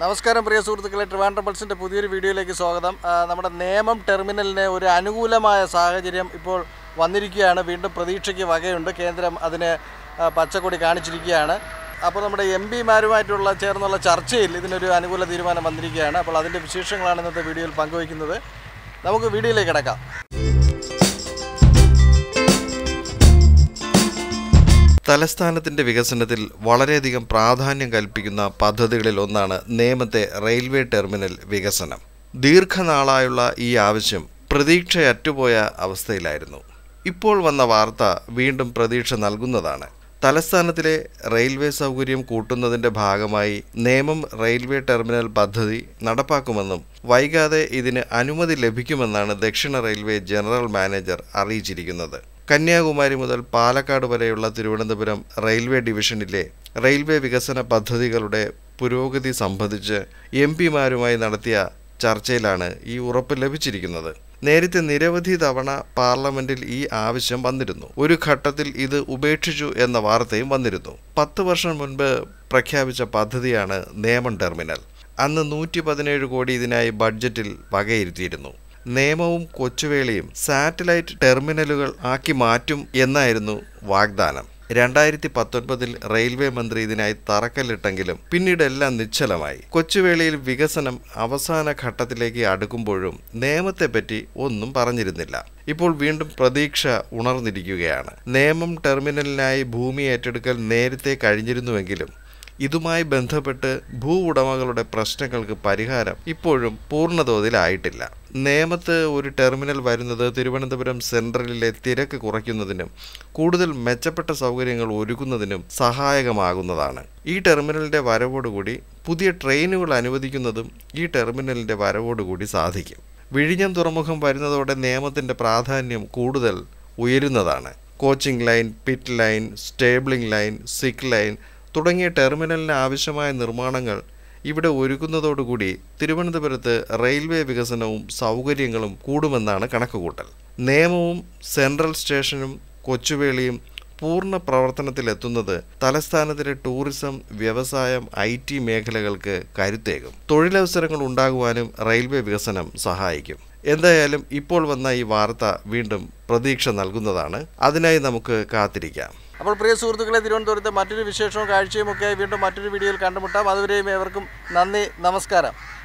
നമസ്കാരം പ്രിയ സുഹൃത്തുക്കളെ ട്രിവാൻഡ്രം പുതിയൊരു വീഡിയോയിലേക്ക് സ്വാഗതം നമ്മുടെ നേമം ടെർമിനലിന് ഒരു അനുകൂലമായ സാഹചര്യം ഇപ്പോൾ വന്നിരിക്കുകയാണ് വീണ്ടും പ്രതീക്ഷയ്ക്ക് വകയുണ്ട് കേന്ദ്രം അതിന് പച്ചക്കൊടി കാണിച്ചിരിക്കുകയാണ് അപ്പോൾ നമ്മുടെ എം പിമാരുമായിട്ടുള്ള ചേർന്നുള്ള ചർച്ചയിൽ ഇതിനൊരു അനുകൂല തീരുമാനം വന്നിരിക്കുകയാണ് അപ്പോൾ അതിൻ്റെ വിശേഷങ്ങളാണ് ഇന്നത്തെ വീഡിയോയിൽ പങ്കുവയ്ക്കുന്നത് നമുക്ക് വീഡിയോയിലേക്ക് കിടക്കാം തലസ്ഥാനത്തിൻ്റെ വികസനത്തിൽ വളരെയധികം പ്രാധാന്യം കൽപ്പിക്കുന്ന പദ്ധതികളിൽ ഒന്നാണ് നേമത്തെ റെയിൽവേ ടെർമിനൽ വികസനം ദീർഘനാളായുള്ള ഈ ആവശ്യം പ്രതീക്ഷയറ്റുപോയ അവസ്ഥയിലായിരുന്നു ഇപ്പോൾ വന്ന വാർത്ത വീണ്ടും പ്രതീക്ഷ നൽകുന്നതാണ് തലസ്ഥാനത്തിലെ റെയിൽവേ സൗകര്യം കൂട്ടുന്നതിൻ്റെ ഭാഗമായി നേമം റെയിൽവേ ടെർമിനൽ പദ്ധതി നടപ്പാക്കുമെന്നും വൈകാതെ ഇതിന് അനുമതി ലഭിക്കുമെന്നാണ് ദക്ഷിണ റെയിൽവേ ജനറൽ മാനേജർ അറിയിച്ചിരിക്കുന്നത് കന്യാകുമാരി മുതൽ പാലക്കാട് വരെയുള്ള തിരുവനന്തപുരം റെയിൽവേ ഡിവിഷനിലെ റെയിൽവേ വികസന പദ്ധതികളുടെ പുരോഗതി സംബന്ധിച്ച് എം പിമാരുമായി നടത്തിയ ചർച്ചയിലാണ് ഈ ഉറപ്പ് ലഭിച്ചിരിക്കുന്നത് നേരത്തെ നിരവധി തവണ പാർലമെന്റിൽ ഈ ആവശ്യം വന്നിരുന്നു ഒരു ഘട്ടത്തിൽ ഇത് ഉപേക്ഷിച്ചു എന്ന വാർത്തയും വന്നിരുന്നു പത്ത് വർഷം മുൻപ് പ്രഖ്യാപിച്ച പദ്ധതിയാണ് നേമം ടെർമിനൽ അന്ന് നൂറ്റി കോടി ഇതിനായി ബഡ്ജറ്റിൽ വകയിരുത്തിയിരുന്നു നേമവും കൊച്ചുവേളിയും സാറ്റലൈറ്റ് ടെർമിനലുകൾ ആക്കി മാറ്റും എന്നായിരുന്നു വാഗ്ദാനം രണ്ടായിരത്തി പത്തൊൻപതിൽ റെയിൽവേ മന്ത്രി ഇതിനായി തറക്കല്ലിട്ടെങ്കിലും പിന്നീട് എല്ലാം നിശ്ചലമായി കൊച്ചുവേളിയിൽ വികസനം അവസാന ഘട്ടത്തിലേക്ക് അടുക്കുമ്പോഴും നിയമത്തെപ്പറ്റി ഒന്നും പറഞ്ഞിരുന്നില്ല ഇപ്പോൾ വീണ്ടും പ്രതീക്ഷ ഉണർന്നിരിക്കുകയാണ് നേമം ടെർമിനലിനായി ഭൂമി ഏറ്റെടുക്കൽ നേരത്തെ കഴിഞ്ഞിരുന്നുവെങ്കിലും ഇതുമായി ബന്ധപ്പെട്ട് ഭൂ ഉടമകളുടെ പ്രശ്നങ്ങൾക്ക് പരിഹാരം ഇപ്പോഴും പൂർണ്ണതോതിലായിട്ടില്ല നേമത്ത് ഒരു ടെർമിനൽ വരുന്നത് തിരുവനന്തപുരം സെൻട്രലിലെ തിരക്ക് കുറയ്ക്കുന്നതിനും കൂടുതൽ മെച്ചപ്പെട്ട സൗകര്യങ്ങൾ ഒരുക്കുന്നതിനും സഹായകമാകുന്നതാണ് ഈ ടെർമിനലിൻ്റെ വരവോടുകൂടി പുതിയ ട്രെയിനുകൾ അനുവദിക്കുന്നതും ഈ ടെർമിനലിൻ്റെ വരവോടുകൂടി സാധിക്കും വിഴിഞ്ഞം തുറമുഖം വരുന്നതോടെ നിയമത്തിൻ്റെ പ്രാധാന്യം കൂടുതൽ ഉയരുന്നതാണ് coaching line pit line stabling line sick line തുടങ്ങിയ ടെർമിനലിന് ആവശ്യമായ നിർമ്മാണങ്ങൾ ഇവിടെ ഒരുക്കുന്നതോടുകൂടി തിരുവനന്തപുരത്ത് റെയിൽവേ വികസനവും സൗകര്യങ്ങളും കൂടുമെന്നാണ് കണക്കുകൂട്ടൽ നേമവും സെൻട്രൽ സ്റ്റേഷനും കൊച്ചുവേളിയും പൂർണ്ണ പ്രവർത്തനത്തിലെത്തുന്നത് തലസ്ഥാനത്തിലെ ടൂറിസം വ്യവസായം ഐ ടി മേഖലകൾക്ക് കരുത്തേകും തൊഴിലവസരങ്ങൾ ഉണ്ടാകുവാനും റെയിൽവേ വികസനം സഹായിക്കും എന്തായാലും ഇപ്പോൾ വന്ന ഈ വാർത്ത വീണ്ടും പ്രതീക്ഷ നൽകുന്നതാണ് അതിനായി നമുക്ക് കാത്തിരിക്കാം അപ്പോൾ പ്രിയ സുഹൃത്തുക്കളെ തിരുവനന്തപുരത്തെ മറ്റൊരു വിശേഷവും കാഴ്ചയും ഒക്കെയായി വീണ്ടും മറ്റൊരു വീഡിയോയിൽ കണ്ടുമുട്ടാം അതുവരെയും ഏവർക്കും നന്ദി നമസ്കാരം